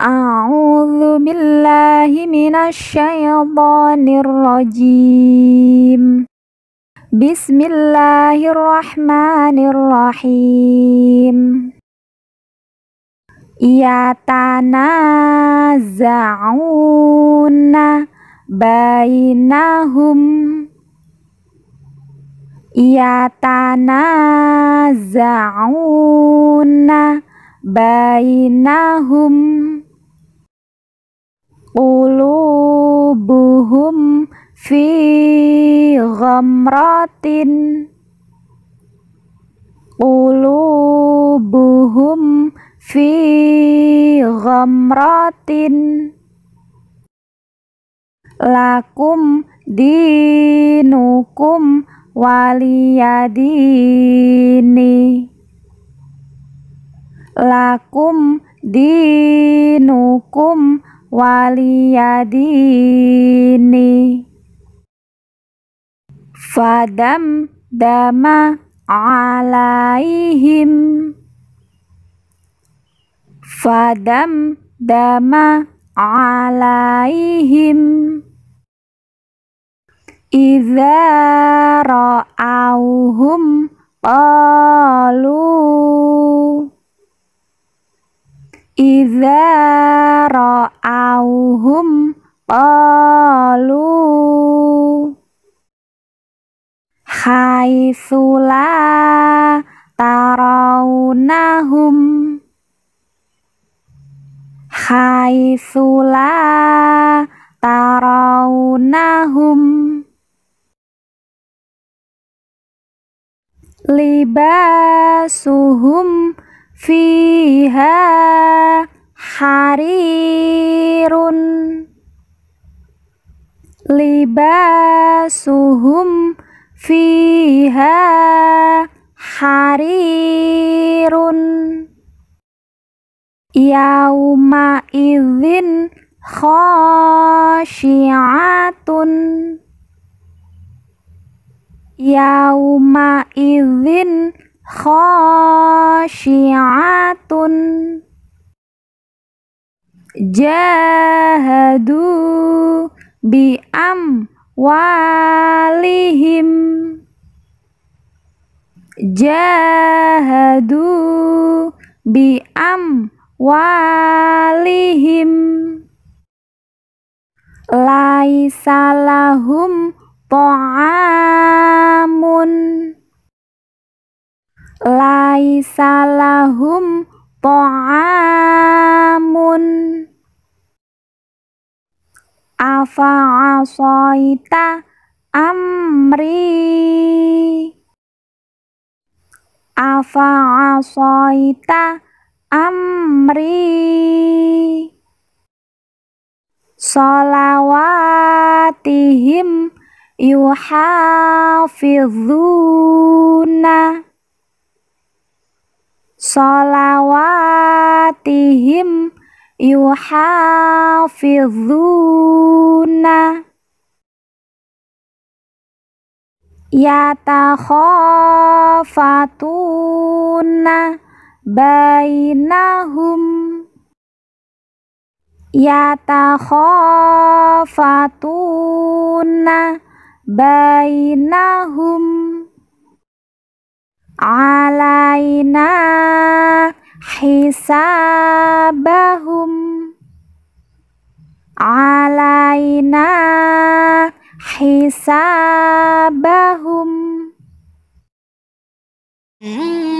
أعوذ بالله من الشيطان الرجيم بسم الله الرحمن الرحيم يتنازعون بينهم يتنازعون بينهم qulubuhum fi ghamratin qulubuhum fi ghamratin lakum dinukum waliyadini lakum dinukum waliyadini fadam dama alaihim fadam dama alaihim idza ra'awhum qalu idza ra'auhum qalu haitsula tarawnahum haitsula tarawnahum libasuhum fiha harirun libasuhum fiha harirun yauma idzin khasyi'atun yauma idzin khasyi'atun jahadu bi am walihim jahadu bi am walihim laisalahum lahum ta'amun laisa ta'amun afa'asaita amri afa'asaita amri salawatihim yuhafizuna salawatihim yuhafizuna yatakhafatuna bainahum yatakhafatuna bainahum alaina hisabahum alaina hisabahum hmm.